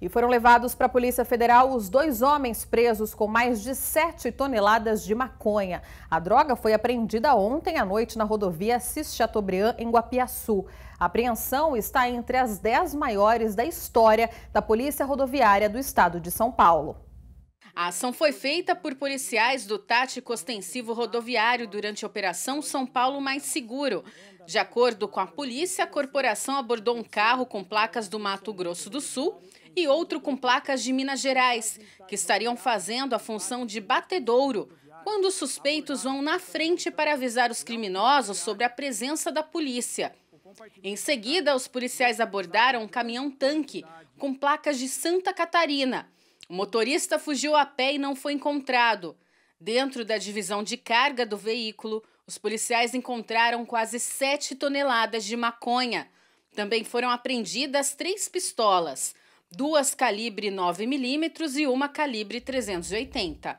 E foram levados para a Polícia Federal os dois homens presos com mais de 7 toneladas de maconha. A droga foi apreendida ontem à noite na rodovia Cis-Chateaubriand, em Guapiaçu. A apreensão está entre as 10 maiores da história da Polícia Rodoviária do Estado de São Paulo. A ação foi feita por policiais do Tático Ostensivo Rodoviário durante a Operação São Paulo Mais Seguro. De acordo com a polícia, a corporação abordou um carro com placas do Mato Grosso do Sul e outro com placas de Minas Gerais, que estariam fazendo a função de batedouro, quando os suspeitos vão na frente para avisar os criminosos sobre a presença da polícia. Em seguida, os policiais abordaram um caminhão-tanque com placas de Santa Catarina o motorista fugiu a pé e não foi encontrado. Dentro da divisão de carga do veículo, os policiais encontraram quase 7 toneladas de maconha. Também foram apreendidas três pistolas, duas calibre 9mm e uma calibre 380.